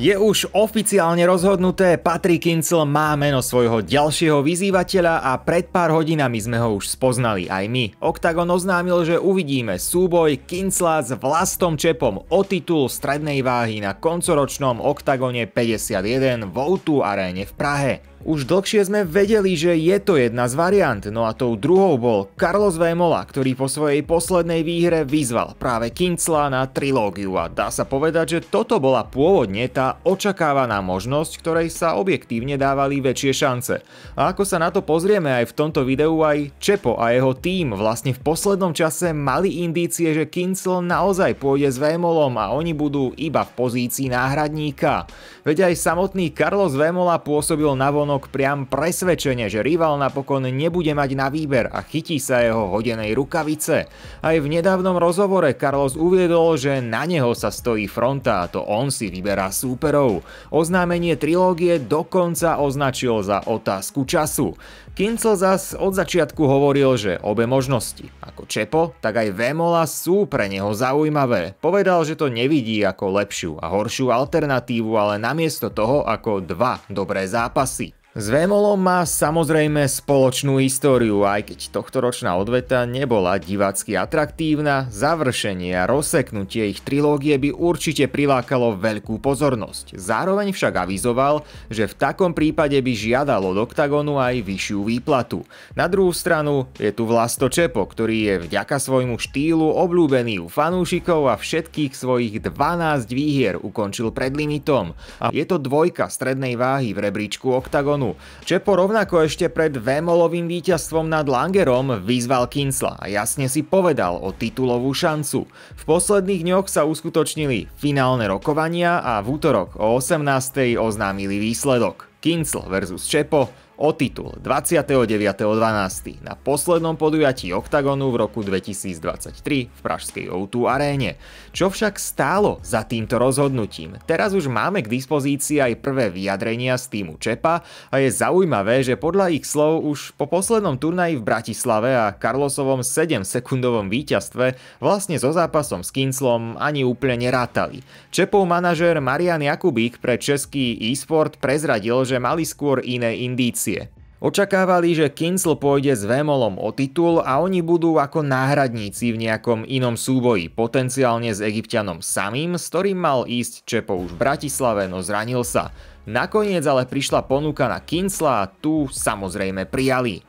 Je už oficiálne rozhodnuté, Patrick Kincel má meno svojho ďalšieho vyzývateľa a pred pár hodinami sme ho už spoznali aj my. Octagon oznámil, že uvidíme súboj Kincla s vlastom čepom o titul strednej váhy na koncoročnom Octagone 51 v O2 aréne v Prahe. Už dlhšie sme vedeli, že je to jedna z variant, no a tou druhou bol Carlos Vemola, ktorý po svojej poslednej výhre vyzval práve Kincla na trilógiu a dá sa povedať, že toto bola pôvodne tá očakávaná možnosť, ktorej sa objektívne dávali väčšie šance. A ako sa na to pozrieme aj v tomto videu, aj Čepo a jeho tým vlastne v poslednom čase mali indície, že Kincl naozaj pôjde s Vemolom a oni budú iba v pozícii náhradníka. Veď aj samotný Carlos Vemola pôsobil na von Slávnok priam presvedčenie, že rival napokon nebude mať na výber a chytí sa jeho hodenej rukavice. Aj v nedávnom rozhovore Carlos uviedol, že na neho sa stojí fronta a to on si vyberá súperov. Oznámenie trilógie dokonca označil za otázku času. Kincel zas od začiatku hovoril, že obe možnosti, ako Čepo, tak aj Vemola sú pre neho zaujímavé. Povedal, že to nevidí ako lepšiu a horšiu alternatívu, ale namiesto toho ako dva dobré zápasy. S Vemolom má samozrejme spoločnú históriu, aj keď tohtoročná odveta nebola divácky atraktívna, završenie a rozseknutie ich trilógie by určite prilákalo veľkú pozornosť. Zároveň však avizoval, že v takom prípade by žiadal od Octagonu aj vyššiu výplatu. Na druhú stranu je tu Vlasto Čepo, ktorý je vďaka svojmu štýlu obľúbený u fanúšikov a všetkých svojich 12 výhier ukončil pred limitom. A je to dvojka strednej váhy v rebríčku Octagonu sezónu. Čepo rovnako ešte pred Vemolovým víťazstvom nad Langerom vyzval Kincla a jasne si povedal o titulovú šancu. V posledných dňoch sa uskutočnili finálne rokovania a v útorok o 18. oznámili výsledok. Kincl vs. Čepo o titul 29.12. na poslednom podujatí OKTAGONu v roku 2023 v pražskej O2 aréne. Čo však stálo za týmto rozhodnutím? Teraz už máme k dispozícii aj prvé vyjadrenia z týmu Čepa a je zaujímavé, že podľa ich slov už po poslednom turnaji v Bratislave a Karlosovom 7-sekundovom víťazstve vlastne so zápasom s Kinclom ani úplne nerátali. Čepov manažer Marian Jakubík pre český e-sport prezradil, že mali skôr iné indície pozície. Očakávali, že Kincel pôjde s Vemolom o titul a oni budú ako náhradníci v nejakom inom súboji, potenciálne s egyptianom samým, s ktorým mal ísť Čepo už v Bratislave, no zranil sa. Nakoniec ale prišla ponuka na Kincla a tu samozrejme prijali.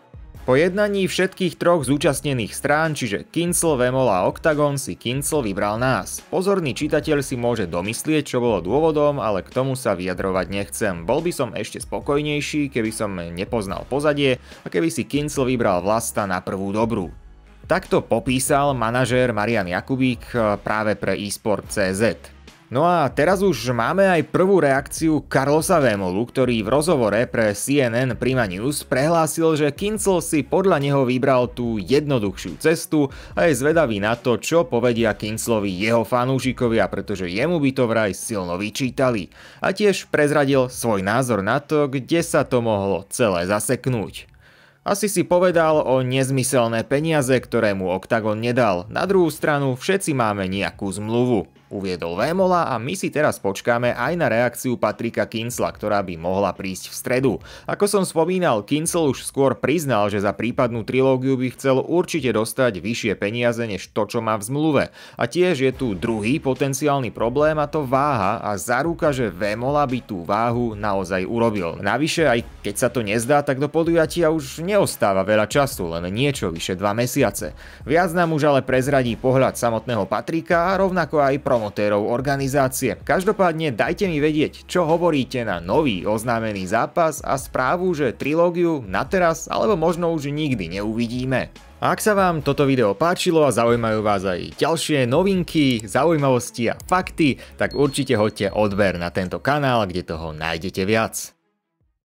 Po jednaní všetkých troch zúčastnených strán, čiže Kincel, Vemol a Octagon si Kincel vybral nás. Pozorný čitateľ si môže domyslieť, čo bolo dôvodom, ale k tomu sa vyjadrovať nechcem. Bol by som ešte spokojnejší, keby som nepoznal pozadie a keby si Kincel vybral Vlasta na prvú dobrú. Takto popísal manažér Marian Jakubík eh, práve pre eSport.cz. No a teraz už máme aj prvú reakciu Carlosa Vemolu, ktorý v rozhovore pre CNN Prima News prehlásil, že Kincel si podľa neho vybral tú jednoduchšiu cestu a je zvedavý na to, čo povedia Kinclovi jeho fanúšikovia, pretože jemu by to vraj silno vyčítali. A tiež prezradil svoj názor na to, kde sa to mohlo celé zaseknúť. Asi si povedal o nezmyselné peniaze, ktoré mu Octagon nedal. Na druhú stranu všetci máme nejakú zmluvu uviedol Vémola a my si teraz počkáme aj na reakciu Patrika Kincla, ktorá by mohla prísť v stredu. Ako som spomínal, Kinsel už skôr priznal, že za prípadnú trilógiu by chcel určite dostať vyššie peniaze než to, čo má v zmluve. A tiež je tu druhý potenciálny problém a to váha a zaruka, že Vémola by tú váhu naozaj urobil. Navyše, aj keď sa to nezdá, tak do podujatia už neostáva veľa času, len niečo vyše dva mesiace. Viac nám už ale prezradí pohľad samotného Patrika a rovnako aj pro promotérov organizácie. Každopádne dajte mi vedieť, čo hovoríte na nový oznámený zápas a správu, že trilógiu na teraz alebo možno už nikdy neuvidíme. ak sa vám toto video páčilo a zaujímajú vás aj ďalšie novinky, zaujímavosti a fakty, tak určite hoďte odber na tento kanál, kde toho nájdete viac.